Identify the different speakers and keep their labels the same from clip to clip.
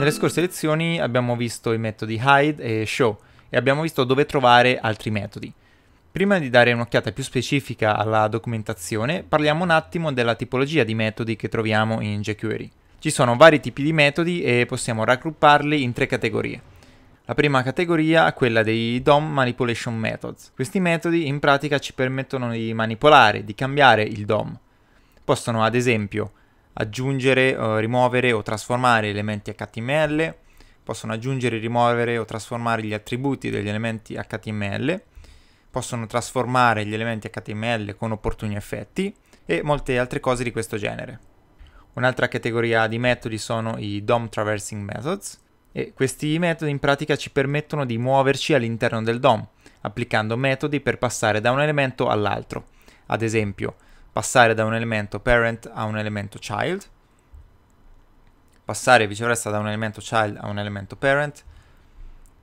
Speaker 1: Nelle scorse lezioni abbiamo visto i metodi hide e show e abbiamo visto dove trovare altri metodi. Prima di dare un'occhiata più specifica alla documentazione, parliamo un attimo della tipologia di metodi che troviamo in jQuery. Ci sono vari tipi di metodi e possiamo raggrupparli in tre categorie. La prima categoria è quella dei DOM Manipulation Methods. Questi metodi in pratica ci permettono di manipolare, di cambiare il DOM. Possono ad esempio aggiungere, uh, rimuovere o trasformare elementi HTML, possono aggiungere, rimuovere o trasformare gli attributi degli elementi HTML, possono trasformare gli elementi HTML con opportuni effetti e molte altre cose di questo genere. Un'altra categoria di metodi sono i DOM Traversing Methods e questi metodi in pratica ci permettono di muoverci all'interno del DOM applicando metodi per passare da un elemento all'altro. Ad esempio, passare da un elemento parent a un elemento child, passare viceversa da un elemento child a un elemento parent,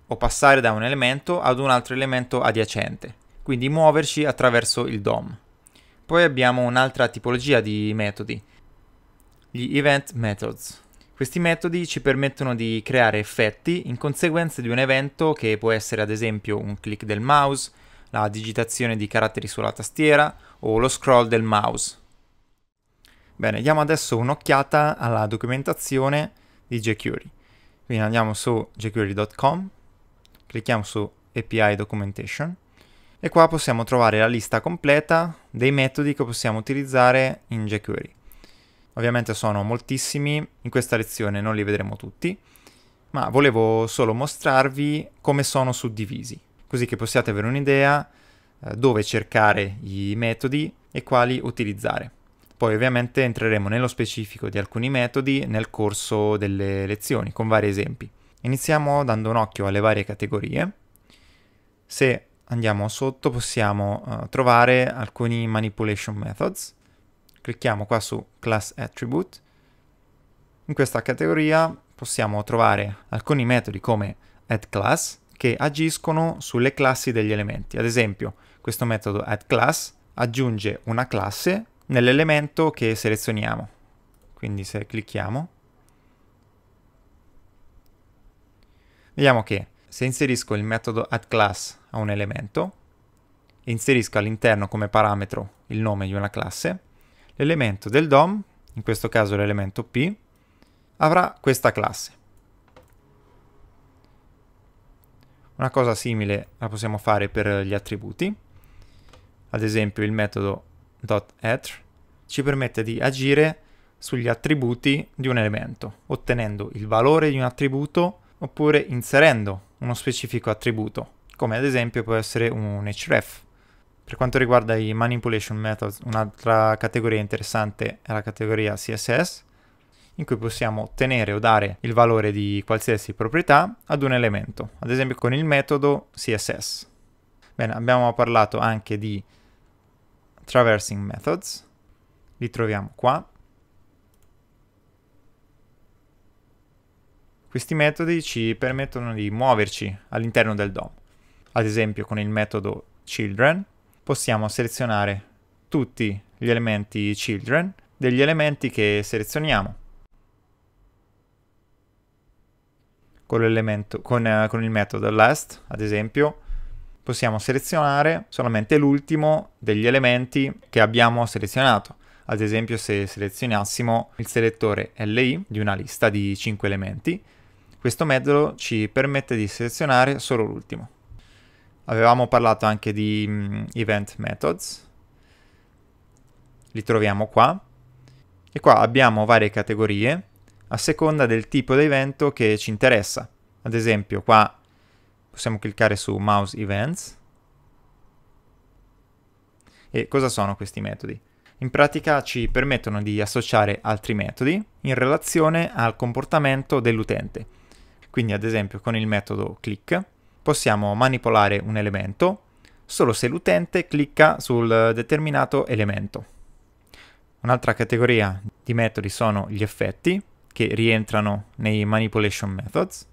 Speaker 1: o passare da un elemento ad un altro elemento adiacente, quindi muoverci attraverso il DOM. Poi abbiamo un'altra tipologia di metodi, gli event methods. Questi metodi ci permettono di creare effetti in conseguenza di un evento che può essere ad esempio un click del mouse, la digitazione di caratteri sulla tastiera o lo scroll del mouse. Bene, diamo adesso un'occhiata alla documentazione di jQuery. Quindi andiamo su jQuery.com, clicchiamo su API Documentation e qua possiamo trovare la lista completa dei metodi che possiamo utilizzare in jQuery. Ovviamente sono moltissimi, in questa lezione non li vedremo tutti, ma volevo solo mostrarvi come sono suddivisi così che possiate avere un'idea eh, dove cercare i metodi e quali utilizzare. Poi ovviamente entreremo nello specifico di alcuni metodi nel corso delle lezioni con vari esempi. Iniziamo dando un occhio alle varie categorie. Se andiamo sotto possiamo uh, trovare alcuni manipulation methods. Clicchiamo qua su class attribute. In questa categoria possiamo trovare alcuni metodi come add class, che agiscono sulle classi degli elementi. Ad esempio, questo metodo addClass aggiunge una classe nell'elemento che selezioniamo. Quindi se clicchiamo, vediamo che se inserisco il metodo addClass a un elemento, inserisco all'interno come parametro il nome di una classe, l'elemento del DOM, in questo caso l'elemento P, avrà questa classe. Una cosa simile la possiamo fare per gli attributi. Ad esempio il metodo .attr ci permette di agire sugli attributi di un elemento, ottenendo il valore di un attributo oppure inserendo uno specifico attributo, come ad esempio può essere un href. Per quanto riguarda i manipulation methods, un'altra categoria interessante è la categoria CSS, in cui possiamo ottenere o dare il valore di qualsiasi proprietà ad un elemento, ad esempio con il metodo CSS. Bene, abbiamo parlato anche di traversing methods, li troviamo qua. Questi metodi ci permettono di muoverci all'interno del DOM. Ad esempio con il metodo children possiamo selezionare tutti gli elementi children degli elementi che selezioniamo con, l'elemento, con, eh, con il metodo last, ad esempio, possiamo selezionare solamente l'ultimo degli elementi che abbiamo selezionato. Ad esempio se selezionassimo il selettore LI di una lista di 5 elementi, questo metodo ci permette di selezionare solo l'ultimo. Avevamo parlato anche di um, event methods, li troviamo qua, e qua abbiamo varie categorie a seconda del tipo di evento che ci interessa. Ad esempio, qua possiamo cliccare su Mouse Events. E cosa sono questi metodi? In pratica ci permettono di associare altri metodi in relazione al comportamento dell'utente. Quindi ad esempio con il metodo click possiamo manipolare un elemento solo se l'utente clicca sul determinato elemento. Un'altra categoria di metodi sono gli effetti, che rientrano nei manipulation methods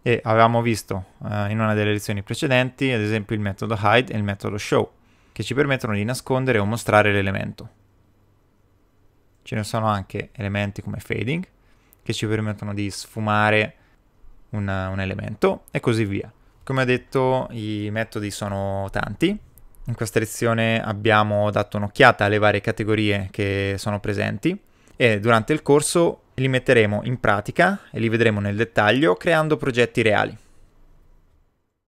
Speaker 1: e avevamo visto eh, in una delle lezioni precedenti ad esempio il metodo hide e il metodo show che ci permettono di nascondere o mostrare l'elemento. Ce ne sono anche elementi come fading che ci permettono di sfumare una, un elemento e così via. Come ho detto i metodi sono tanti, in questa lezione abbiamo dato un'occhiata alle varie categorie che sono presenti e durante il corso li metteremo in pratica e li vedremo nel dettaglio creando progetti reali.